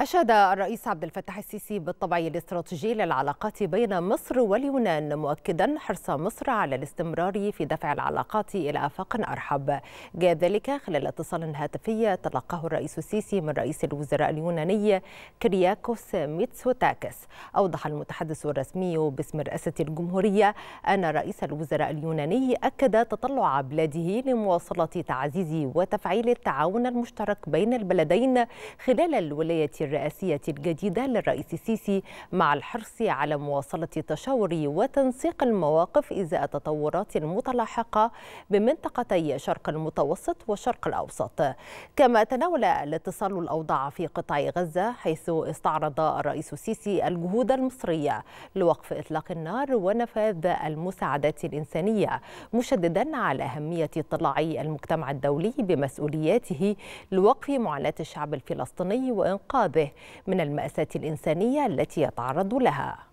أشاد الرئيس عبد الفتاح السيسي بالطبع الاستراتيجي للعلاقات بين مصر واليونان مؤكدا حرص مصر على الاستمرار في دفع العلاقات إلى آفاق أرحب جاء ذلك خلال اتصال هاتفي تلقاه الرئيس السيسي من رئيس الوزراء اليوناني كرياكوس ميتسوتاكس أوضح المتحدث الرسمي باسم رئاسة الجمهورية أن رئيس الوزراء اليوناني أكد تطلع بلاده لمواصلة تعزيز وتفعيل التعاون المشترك بين البلدين خلال الولاية الرئاسية الجديدة للرئيس السيسي مع الحرص على مواصلة التشاور وتنسيق المواقف إزاء تطورات متلاحقة بمنطقتي شرق المتوسط والشرق الأوسط كما تناول الاتصال الأوضاع في قطاع غزة حيث استعرض الرئيس السيسي الجهود المصرية لوقف إطلاق النار ونفاذ المساعدات الإنسانية مشددا على أهمية اطلاع المجتمع الدولي بمسؤولياته لوقف معاناة الشعب الفلسطيني وإنقاذ به من المأساة الإنسانية التي يتعرض لها